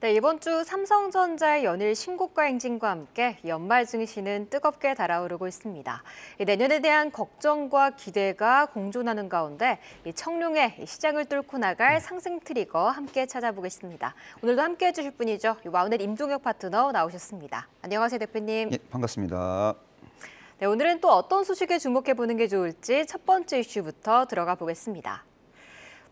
네, 이번 주 삼성전자의 연일 신고가 행진과 함께 연말 증시는 뜨겁게 달아오르고 있습니다. 내년에 대한 걱정과 기대가 공존하는 가운데 청룡의 시장을 뚫고 나갈 네. 상승 트리거 함께 찾아보겠습니다. 오늘도 함께 해주실 분이죠. 와우넷 임종혁 파트너 나오셨습니다. 안녕하세요, 대표님. 예, 반갑습니다. 네, 오늘은 또 어떤 소식에 주목해보는 게 좋을지 첫 번째 이슈부터 들어가 보겠습니다.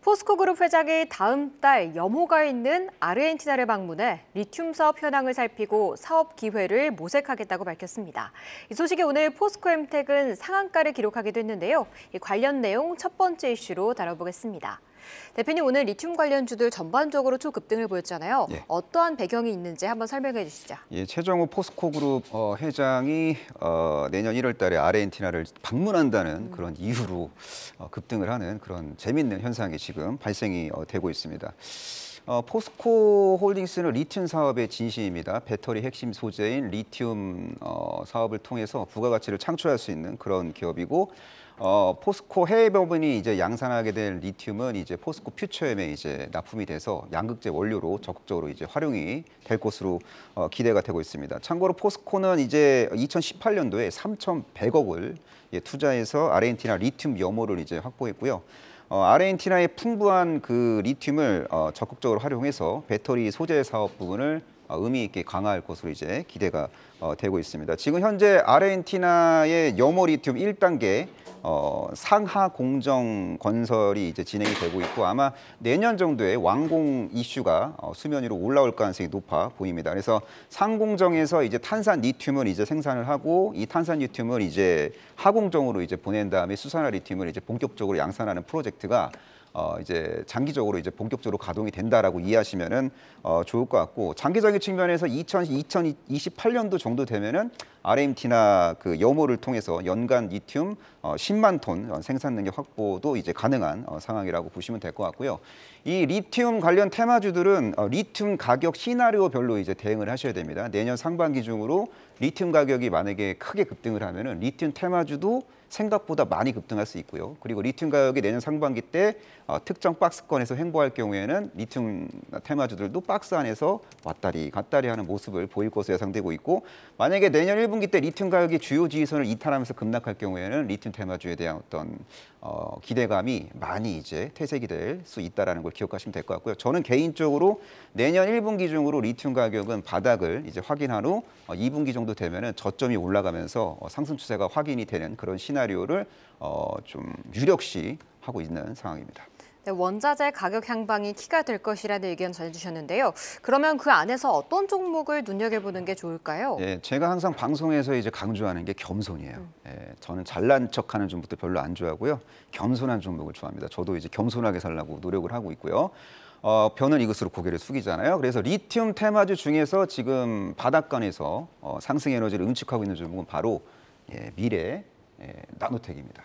포스코그룹 회장이 다음 달 염호가 있는 아르헨티나를 방문해 리튬 사업 현황을 살피고 사업 기회를 모색하겠다고 밝혔습니다. 이 소식에 오늘 포스코엠텍은 상한가를 기록하기도 는데요 관련 내용 첫 번째 이슈로 다뤄보겠습니다. 대표님 오늘 리튬 관련주들 전반적으로 초급등을 보였잖아요. 예. 어떠한 배경이 있는지 한번 설명해 주시죠. 예, 최정호 포스코그룹 어, 회장이 어, 내년 1월 달에 아르헨티나를 방문한다는 음. 그런 이유로 어, 급등을 하는 그런 재밌는 현상이 지금 발생이 어, 되고 있습니다. 어, 포스코 홀딩스는 리튬 사업의 진심입니다. 배터리 핵심 소재인 리튬 어, 사업을 통해서 부가가치를 창출할 수 있는 그런 기업이고 어, 포스코 해외 법인이 이제 양산하게 된 리튬은 이제 포스코 퓨처엠에 이제 납품이 돼서 양극재 원료로 적극적으로 이제 활용이 될 것으로 어, 기대가 되고 있습니다. 참고로 포스코는 이제 2018년도에 3,100억을 예, 투자해서 아르헨티나 리튬 염호를 이제 확보했고요. 어, 아르헨티나의 풍부한 그 리튬을 어, 적극적으로 활용해서 배터리 소재 사업 부분을 아, 의미 있게 강화할 것으로 이제 기대가 어, 되고 있습니다. 지금 현재 아르헨티나의 염호 리튬 1단계 어, 상하 공정 건설이 이제 진행이 되고 있고 아마 내년 정도에 완공 이슈가 어, 수면 위로 올라올 가능성이 높아 보입니다. 그래서 상공정에서 이제 탄산 리튬을 이제 생산을 하고 이 탄산 리튬을 이제 하공정으로 이제 보낸 다음에 수산화 리튬을 이제 본격적으로 양산하는 프로젝트가 어, 이제 장기적으로 이제 본격적으로 가동이 된다라고 이해하시면은 어, 좋을 것 같고 장기적인 측면에서 2000, 2028년도 정도 되면은 RMT나 그 여모를 통해서 연간 리튬 어, 10만 톤 생산 능력 확보도 이제 가능한 어, 상황이라고 보시면 될 것 같고요. 이 리튬 관련 테마주들은 어, 리튬 가격 시나리오별로 이제 대응을 하셔야 됩니다. 내년 상반기 중으로 리튬 가격이 만약에 크게 급등을 하면은 리튬 테마주도 생각보다 많이 급등할 수 있고요. 그리고 리튬 가격이 내년 상반기 때 어, 특정 박스권에서 횡보할 경우에는 리튬 테마주들도 박스 안에서 왔다리 갔다리 하는 모습을 보일 것으로 예상되고 있고 만약에 내년 1분기 때 리튬 가격이 주요 지지선을 이탈하면서 급락할 경우에는 리튬 테마주에 대한 어떤 어, 기대감이 많이 이제 퇴색이 될 수 있다는 걸 기억하시면 될 것 같고요. 저는 개인적으로 내년 1분기 중으로 리튬 가격은 바닥을 이제 확인한 후 2분기 어, 정도 되면 은 저점이 올라가면서 어, 상승 추세가 확인이 되는 그런 시나리오 시나리오를 어, 좀 유력시 하고 있는 상황입니다. 네, 원자재 가격 향방이 키가 될 것이라는 의견 전해주셨는데요. 그러면 그 안에서 어떤 종목을 눈여겨보는 게 좋을까요? 예, 제가 항상 방송에서 이제 강조하는 게 겸손이에요. 음. 예, 저는 잘난 척하는 종목도 별로 안 좋아하고요. 겸손한 종목을 좋아합니다. 저도 이제 겸손하게 살라고 노력을 하고 있고요. 어, 변은 이것으로 고개를 숙이잖아요. 그래서 리튬 테마주 중에서 지금 바닷권에서 어, 상승 에너지를 응축하고 있는 종목은 바로 예, 미래 예, 나노텍입니다.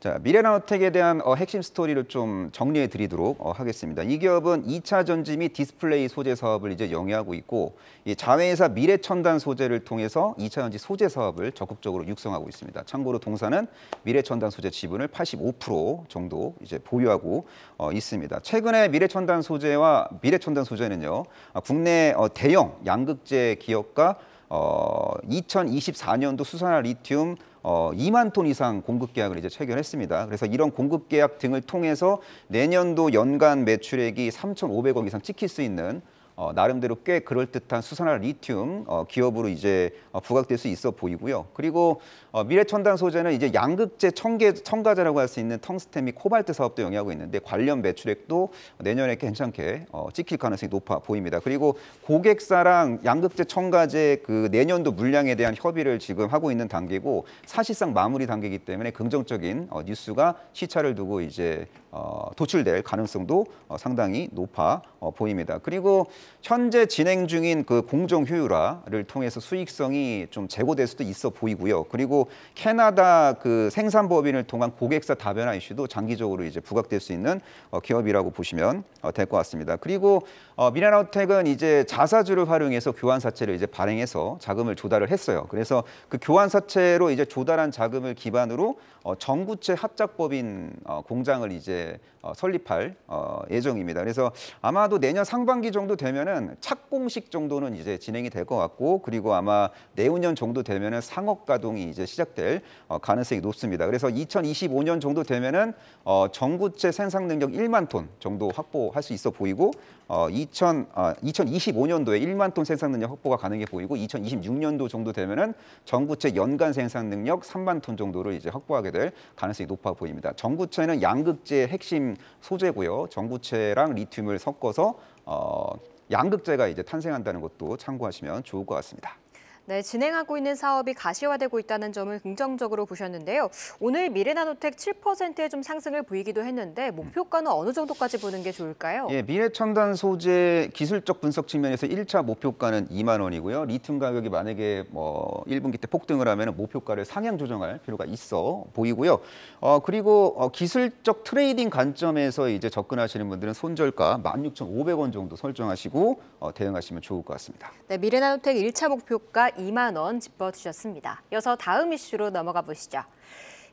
자, 미래나노텍에 대한 어, 핵심 스토리를 좀 정리해 드리도록 어, 하겠습니다. 이 기업은 2차 전지 및 디스플레이 소재 사업을 이제 영위하고 있고 이 자회사 미래첨단 소재를 통해서 2차 전지 소재 사업을 적극적으로 육성하고 있습니다. 참고로 동사는 미래첨단 소재 지분을 85% 정도 이제 보유하고 어, 있습니다. 최근에 미래첨단 소재와 미래첨단 소재는요. 아, 국내 어, 대형 양극재 기업과 어, 2024년도 수산화 리튬 어, 2만 톤 이상 공급 계약을 이제 체결했습니다. 그래서 이런 공급 계약 등을 통해서 내년도 연간 매출액이 3,500억 이상 찍힐 수 있는 어, 나름대로 꽤 그럴듯한 수산화 리튬 어, 기업으로 이제 어, 부각될 수 있어 보이고요. 그리고 어, 미래첨단 소재는 이제 양극재 청계, 첨가제라고 할 수 있는 텅스템이 코발트 사업도 영위하고 있는데 관련 매출액도 내년에 괜찮게 어, 찍힐 가능성이 높아 보입니다. 그리고 고객사랑 양극재 첨가제 그 내년도 물량에 대한 협의를 지금 하고 있는 단계고 사실상 마무리 단계이기 때문에 긍정적인 어, 뉴스가 시차를 두고 이제 어, 도출될 가능성도 어, 상당히 높아 어, 보입니다. 그리고 현재 진행 중인 그 공정 효율화를 통해서 수익성이 좀 제고될 수도 있어 보이고요. 그리고 캐나다 그 생산법인을 통한 고객사 다변화 이슈도 장기적으로 이제 부각될 수 있는 어, 기업이라고 보시면 어, 될것 같습니다. 그리고 어, 미래나우텍은 이제 자사주를 활용해서 교환사채를 이제 발행해서 자금을 조달을 했어요. 그래서 그 교환사채로 이제 조달한 자금을 기반으로 어, 정부채 합작법인 어, 공장을 이제 어, 설립할 어, 예정입니다. 그래서 아마도 내년 상반기 정도 되면은 착공식 정도는 이제 진행이 될 것 같고 그리고 아마 내후년 정도 되면은 상업 가동이 이제 시작될 어, 가능성이 높습니다. 그래서 2025년 정도 되면은 어, 정부채 생산 능력 1만 톤 정도 확보할 수 있어 보이고 어, 2000, 어, 2025년도에 1만 톤 생산 능력 확보가 가능해 보이고 2026년도 정도 되면은 전구체 연간 생산 능력 3만 톤 정도를 이제 확보하게 될 가능성이 높아 보입니다. 전구체는 양극재 핵심 소재고요. 전구체랑 리튬을 섞어서 어, 양극재가 이제 탄생한다는 것도 참고하시면 좋을 것 같습니다. 네, 진행하고 있는 사업이 가시화되고 있다는 점을 긍정적으로 보셨는데요. 오늘 미래나노텍 7%의 좀 상승을 보이기도 했는데 목표가는 어느 정도까지 보는 게 좋을까요? 예, 미래첨단 소재 기술적 분석 측면에서 1차 목표가는 2만 원이고요. 리튬 가격이 만약에 뭐 1분기 때 폭등을 하면 목표가를 상향 조정할 필요가 있어 보이고요. 어, 그리고 어, 기술적 트레이딩 관점에서 이제 접근하시는 분들은 손절가 16,500원 정도 설정하시고 어, 대응하시면 좋을 것 같습니다. 네, 미래나노텍 1차 목표가 2만 원 짚어주셨습니다. 이어서 다음 이슈로 넘어가 보시죠.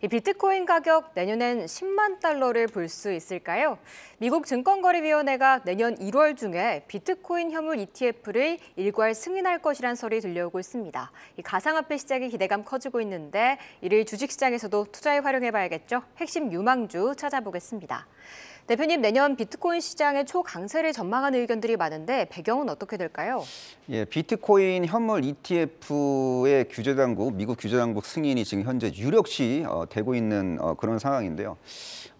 이 비트코인 가격 내년엔 10만 달러를 볼 수 있을까요? 미국 증권거래위원회가 내년 1월 중에 비트코인 혐물 ETF를 일괄 승인할 것이란 설이 들려오고 있습니다. 이 가상화폐 시장의 기대감 커지고 있는데 이를 주식시장에서도 투자에 활용해봐야겠죠? 핵심 유망주 찾아보겠습니다. 대표님 내년 비트코인 시장의 초강세를 전망하는 의견들이 많은데 배경은 어떻게 될까요? 예, 비트코인 현물 ETF의 규제 당국, 미국 규제 당국 승인이 지금 현재 유력시 어, 되고 있는 어, 그런 상황인데요.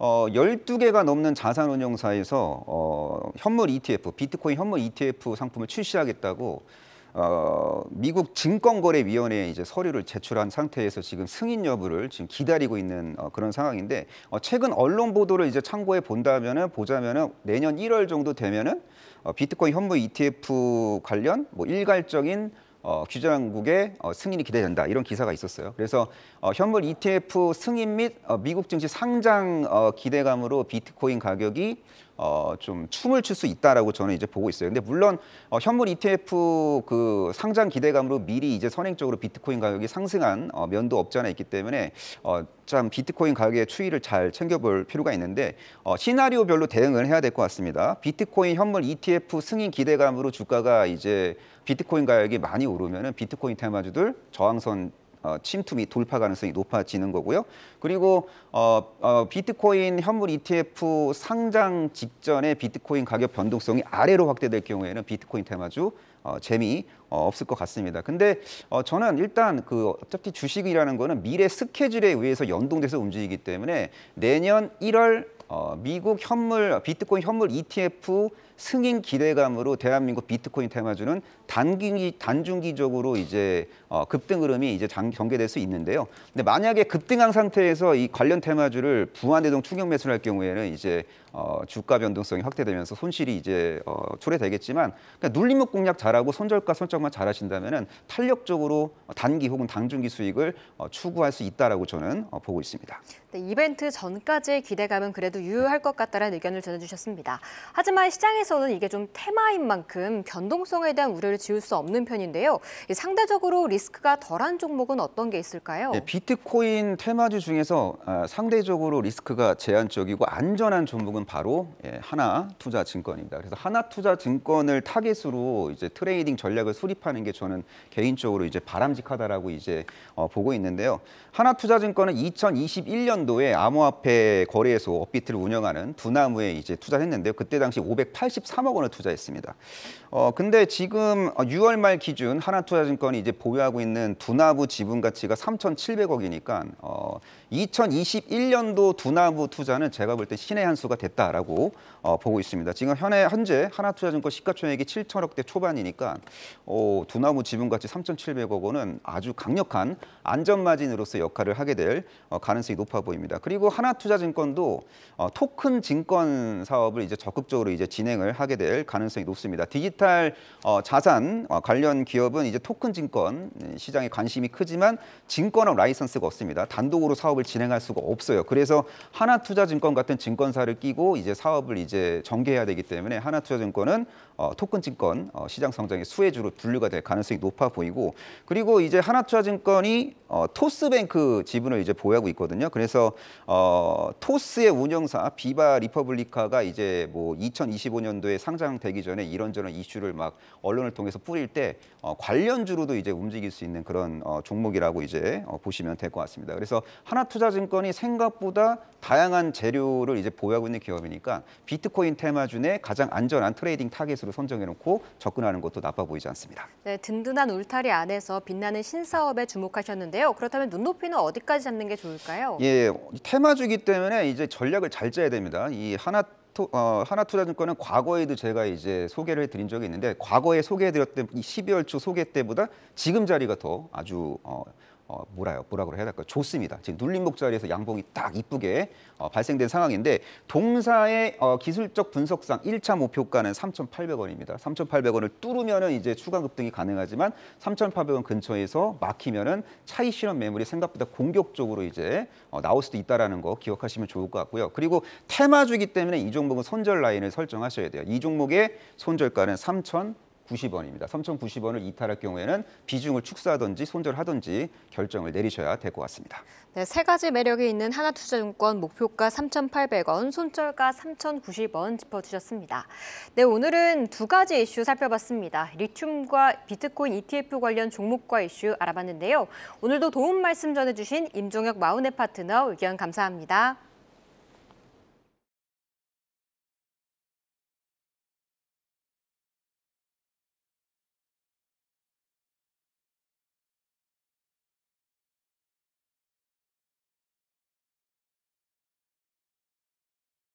어, 12개가 넘는 자산운용사에서 어, 현물 ETF, 비트코인 현물 ETF 상품을 출시하겠다고 어, 미국 증권거래위원회에 이제 서류를 제출한 상태에서 지금 승인 여부를 지금 기다리고 있는 어, 그런 상황인데 어, 최근 언론 보도를 이제 참고해 본다면은 보자면은 내년 1월 정도 되면은 어, 비트코인 현무 ETF 관련 뭐 일괄적인 어, 규정국의 어, 승인이 기대된다 이런 기사가 있었어요. 그래서 어, 현물 ETF 승인 및 어, 미국 증시 상장 어, 기대감으로 비트코인 가격이 어, 좀 춤을 출 수 있다라고 저는 이제 보고 있어요. 근데 물론 어, 현물 ETF 그 상장 기대감으로 미리 이제 선행적으로 비트코인 가격이 상승한 어, 면도 없지 않아 있기 때문에 어, 참 비트코인 가격의 추이를 잘 챙겨볼 필요가 있는데 어, 시나리오별로 대응을 해야 될 것 같습니다. 비트코인 현물 ETF 승인 기대감으로 주가가 이제 비트코인 가격이 많이 오르면은 비트코인 테마주들 저항선 어, 침투 및 돌파 가능성이 높아지는 거고요. 그리고 어, 어, 비트코인 현물 ETF 상장 직전에 비트코인 가격 변동성이 아래로 확대될 경우에는 비트코인 테마주 어, 재미 어, 없을 것 같습니다. 근데 어, 저는 일단 그 어차피 주식이라는 거는 미래 스케줄에 의해서 연동돼서 움직이기 때문에 내년 1월 어, 미국 현물 비트코인 현물 ETF 승인 기대감으로 대한민국 비트코인 테마주는 단기, 단중기적으로 이제 어, 급등 흐름이 이제 장, 전개될 수 있는데요. 근데 만약에 급등한 상태에서 이 관련 테마주를 부안대동 충격 매수를 할 경우에는 이제 어, 주가 변동성이 확대되면서 손실이 이제 어, 초래되겠지만 그러니까 눌림목 공략 잘하고 손절과손정만잘하신다면 탄력적으로 단기 혹은 당중기 수익을 어, 추구할 수 있다라고 저는 어, 보고 있습니다. 네, 이벤트 전까지의 기대감은 그래도 유효할 것 같다는 의견을 전해주셨습니다. 하지만 시장에서 한국에서는 이게 좀 테마인 만큼 변동성에 대한 우려를 지울 수 없는 편인데요. 상대적으로 리스크가 덜한 종목은 어떤 게 있을까요? 네, 비트코인 테마주 중에서 아, 상대적으로 리스크가 제한적이고 안전한 종목은 바로 예, 하나 투자 증권입니다. 그래서 하나 투자 증권을 타겟으로 이제 트레이딩 전략을 수립하는 게 저는 개인적으로 이제 바람직하다라고 이제 어, 보고 있는데요. 하나 투자 증권은 2021년도에 암호화폐 거래소 업비트를 운영하는 두나무에 이제 투자했는데요. 그때 당시 580 1 3억 원을 투자했습니다. 어, 근데 지금 6월 어, 말 기준 하나투자증권이 이제 보유하고 있는 두나부 지분 가치가 3,700억이니까 어, 2021년도 두나부 투자는 제가 볼 때 신의 한 수가 됐다라고 어, 보고 있습니다. 지금 현재, 현재 하나투자증권 시가총액이 7천억대 초반이니까 어, 두나무 지분 가치 3,700억 원은 아주 강력한 안전마진으로서 역할을 하게 될 어, 가능성이 높아 보입니다. 그리고 하나투자증권도 어, 토큰 증권 사업을 이제 적극적으로 이제 진행 발행을 하게 될 가능성이 높습니다. 디지털 어, 자산 어, 관련 기업은 이제 토큰 증권 음, 시장에 관심이 크지만 증권업 라이선스가 없습니다. 단독으로 사업을 진행할 수가 없어요. 그래서 하나투자증권 같은 증권사를 끼고 이제 사업을 이제 전개해야 되기 때문에 하나투자증권은 어, 토큰 증권 어, 시장 성장의 수혜주로 분류가 될 가능성이 높아 보이고 그리고 이제 하나투자증권이 어, 토스뱅크 지분을 이제 보유하고 있거든요. 그래서 어, 토스의 운영사 비바 리퍼블리카가 이제 뭐 2025년 2020년도에 상장되기 전에 이런저런 이슈를 막 언론을 통해서 뿌릴 때 어, 관련주로도 이제 움직일 수 있는 그런 어, 종목이라고 이제 어, 보시면 될 것 같습니다. 그래서 하나투자증권이 생각보다 다양한 재료를 이제 보유하고 있는 기업이니까 비트코인 테마준에 가장 안전한 트레이딩 타겟으로 선정해놓고 접근하는 것도 나빠 보이지 않습니다. 네, 든든한 울타리 안에서 빛나는 신사업에 주목하셨는데요. 그렇다면 눈높이는 어디까지 잡는 게 좋을까요? 예, 테마주기 때문에 이제 전략을 잘 짜야 됩니다. 이 하나 어, 하나투자증권은 과거에도 제가 이제 소개를 해드린 적이 있는데 과거에 소개해드렸던 이 12월 초 소개 때보다 지금 자리가 더 아주 어, 어, 뭐라요? 뭐라고 해야 될까? 좋습니다. 지금 눌림목 자리에서 양봉이 딱 이쁘게 어, 발생된 상황인데 동사의 어, 기술적 분석상 1차 목표가는 3,800원입니다. 3,800원을 뚫으면은 이제 추가 급등이 가능하지만 3,800원 근처에서 막히면은 차이 실험 매물이 생각보다 공격적으로 이제 어, 나올 수도 있다라는 거 기억하시면 좋을 것 같고요. 그리고 테마주기 때문에 이 종목은 손절 라인을 설정하셔야 돼요. 이 종목의 손절가는 3,000 3,090원입니다. 3,090원을 이탈할 경우에는 비중을 축소하든지 손절하든지 결정을 내리셔야 될 것 같습니다. 네, 세 가지 매력이 있는 하나투자증권 목표가 3,800원, 손절가 3,090원 짚어주셨습니다. 네, 오늘은 두 가지 이슈 살펴봤습니다. 리튬과 비트코인 ETF 관련 종목과 이슈 알아봤는데요. 오늘도 도움 말씀 전해주신 임종혁 마운의 파트너 의견 감사합니다.